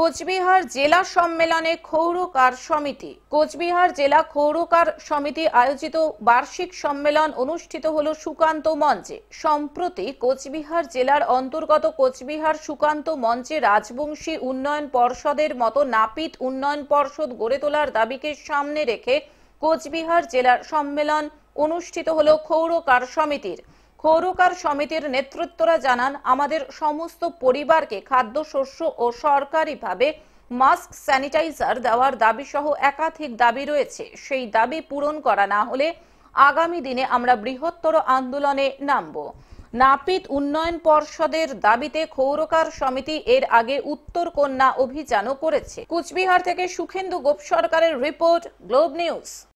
কোচবিহার জেলা সম্মেলনে ক্ষৌরকার সমিতি কোচবিহার জেলা ক্ষৌরকার সমিতি আয়োজিত বার্ষিক সম্মেলন অনুষ্ঠিত হল সুকান্ত মঞ্চে সম্প্রতি কোচবিহার জেলার অন্তর্গত কোচবিহার সুকান্ত মঞ্চে রাজবংশী উন্নয়ন পর্ষদের মতো নাপিত উন্নয়ন পর্ষদ গড়ে তোলার দাবিকে সামনে রেখে কোচবিহার জেলার সম্মেলন অনুষ্ঠিত হল ক্ষৌরকার সমিতির খৌরুকার সমিতির নেতৃত্বরা জানান আমাদের সমস্ত পরিবারকে খাদ্য শস্য ও সরকারিভাবে মাস্ক স্যানিটাইজার দেওয়ার দাবি সহ একাধিক দাবি রয়েছে সেই দাবি পূরণ করা না হলে আগামী দিনে আমরা বৃহত্তর আন্দোলনে নামব নাপিত উন্নয়ন পর্ষদের দাবিতে খৌরকার সমিতি এর আগে উত্তর কন্যা অভিযানও করেছে কুচবিহার থেকে সুখেন্দু গোপ সরকারের রিপোর্ট গ্লোব নিউজ